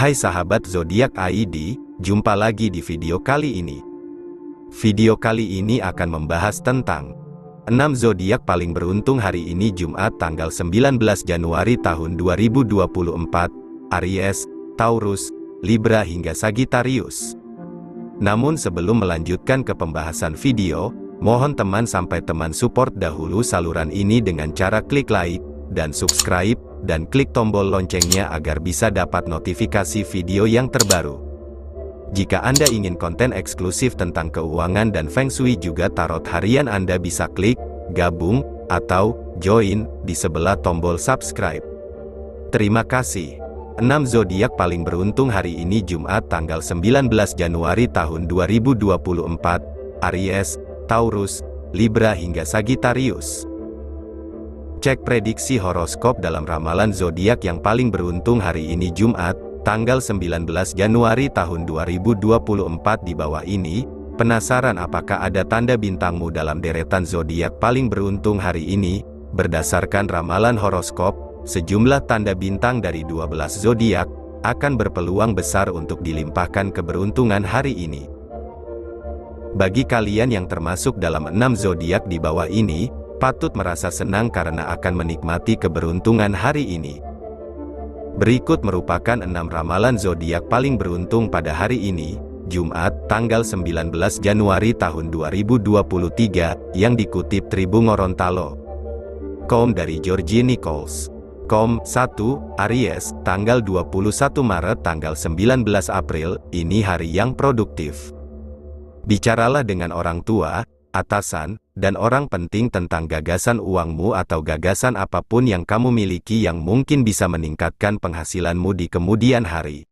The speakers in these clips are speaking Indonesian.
Hai sahabat zodiak ID, jumpa lagi di video kali ini. Video kali ini akan membahas tentang 6 zodiak paling beruntung hari ini Jumat tanggal 19 Januari tahun 2024, Aries, Taurus, Libra hingga Sagittarius. Namun sebelum melanjutkan ke pembahasan video, mohon teman sampai teman support dahulu saluran ini dengan cara klik like, dan subscribe, dan klik tombol loncengnya agar bisa dapat notifikasi video yang terbaru. Jika Anda ingin konten eksklusif tentang keuangan dan Feng Shui juga tarot harian Anda bisa klik, gabung, atau join di sebelah tombol subscribe. Terima kasih. 6 zodiak paling beruntung hari ini Jumat tanggal 19 Januari tahun 2024, Aries, Taurus, Libra hingga Sagittarius. Cek prediksi horoskop dalam ramalan zodiak yang paling beruntung hari ini Jumat, tanggal 19 Januari tahun 2024 di bawah ini. Penasaran apakah ada tanda bintangmu dalam deretan zodiak paling beruntung hari ini? Berdasarkan ramalan horoskop, sejumlah tanda bintang dari 12 zodiak akan berpeluang besar untuk dilimpahkan keberuntungan hari ini. Bagi kalian yang termasuk dalam enam zodiak di bawah ini, patut merasa senang karena akan menikmati keberuntungan hari ini. Berikut merupakan enam ramalan zodiak paling beruntung pada hari ini, Jumat, tanggal 19 Januari tahun 2023, yang dikutip Tribun Gorontalo. Kom dari Georgie Nichols. Kom, 1, Aries, tanggal 21 Maret tanggal 19 April, ini hari yang produktif. Bicaralah dengan orang tua, atasan, dan orang penting tentang gagasan uangmu atau gagasan apapun yang kamu miliki yang mungkin bisa meningkatkan penghasilanmu di kemudian hari.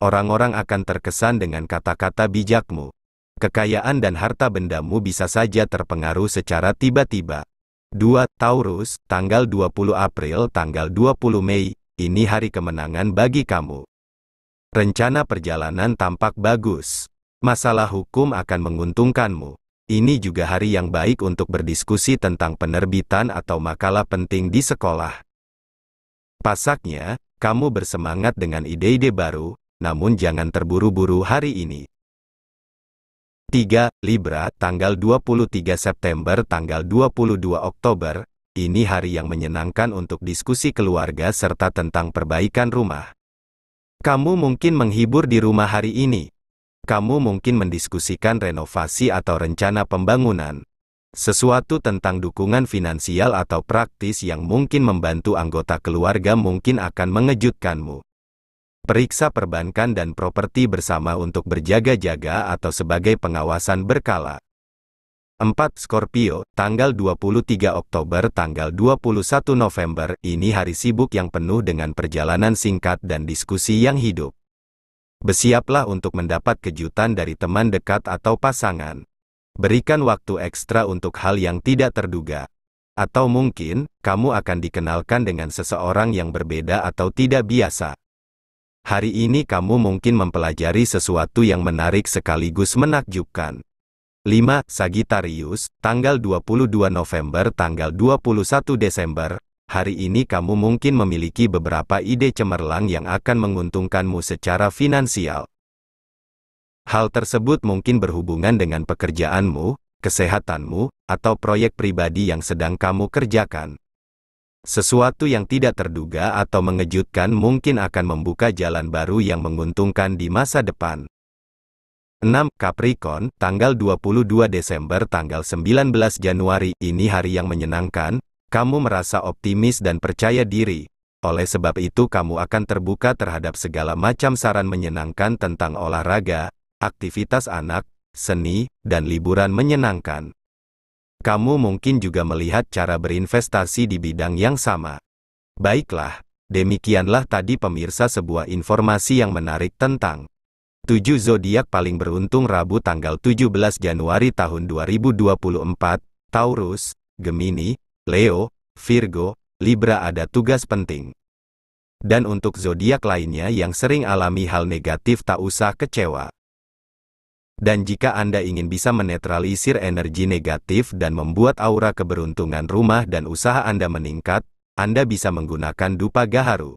Orang-orang akan terkesan dengan kata-kata bijakmu. Kekayaan dan harta bendamu bisa saja terpengaruh secara tiba-tiba. 2. Taurus, tanggal 20 April, tanggal 20 Mei, ini hari kemenangan bagi kamu. Rencana perjalanan tampak bagus. Masalah hukum akan menguntungkanmu. Ini juga hari yang baik untuk berdiskusi tentang penerbitan atau makalah penting di sekolah. Pasaknya, kamu bersemangat dengan ide-ide baru, namun jangan terburu-buru hari ini. 3. Libra, tanggal 23 September tanggal 22 Oktober, ini hari yang menyenangkan untuk diskusi keluarga serta tentang perbaikan rumah. Kamu mungkin menghibur di rumah hari ini. Kamu mungkin mendiskusikan renovasi atau rencana pembangunan. Sesuatu tentang dukungan finansial atau praktis yang mungkin membantu anggota keluarga mungkin akan mengejutkanmu. Periksa perbankan dan properti bersama untuk berjaga-jaga atau sebagai pengawasan berkala. 4 Scorpio, tanggal 23 Oktober tanggal 21 November, ini hari sibuk yang penuh dengan perjalanan singkat dan diskusi yang hidup. Bersiaplah untuk mendapat kejutan dari teman dekat atau pasangan. Berikan waktu ekstra untuk hal yang tidak terduga. Atau mungkin, kamu akan dikenalkan dengan seseorang yang berbeda atau tidak biasa. Hari ini kamu mungkin mempelajari sesuatu yang menarik sekaligus menakjubkan. 5. Sagittarius, tanggal 22 November tanggal 21 Desember, hari ini kamu mungkin memiliki beberapa ide cemerlang yang akan menguntungkanmu secara finansial. Hal tersebut mungkin berhubungan dengan pekerjaanmu, kesehatanmu, atau proyek pribadi yang sedang kamu kerjakan. Sesuatu yang tidak terduga atau mengejutkan mungkin akan membuka jalan baru yang menguntungkan di masa depan. 6. Capricorn, tanggal 22 Desember tanggal 19 Januari, ini hari yang menyenangkan, kamu merasa optimis dan percaya diri. Oleh sebab itu kamu akan terbuka terhadap segala macam saran menyenangkan tentang olahraga, aktivitas anak, seni, dan liburan menyenangkan. Kamu mungkin juga melihat cara berinvestasi di bidang yang sama. Baiklah, demikianlah tadi pemirsa sebuah informasi yang menarik tentang 7 zodiak paling beruntung Rabu tanggal 17 Januari tahun 2024, Taurus, Gemini, Leo, Virgo, Libra ada tugas penting. Dan untuk zodiak lainnya yang sering alami hal negatif tak usah kecewa. Dan jika Anda ingin bisa menetralisir energi negatif dan membuat aura keberuntungan rumah dan usaha Anda meningkat, Anda bisa menggunakan dupa gaharu.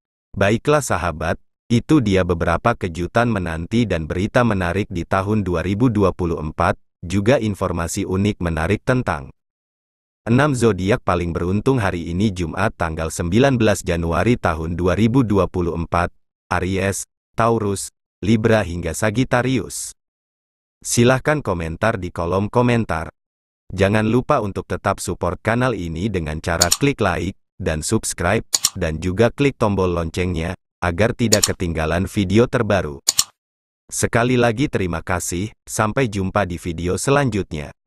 Baiklah sahabat, itu dia beberapa kejutan menanti dan berita menarik di tahun 2024, juga informasi unik menarik tentang 6 zodiak paling beruntung hari ini Jumat tanggal 19 Januari tahun 2024, Aries, Taurus, Libra hingga Sagittarius. Silahkan komentar di kolom komentar. Jangan lupa untuk tetap support kanal ini dengan cara klik like, dan subscribe, dan juga klik tombol loncengnya, agar tidak ketinggalan video terbaru. Sekali lagi terima kasih, sampai jumpa di video selanjutnya.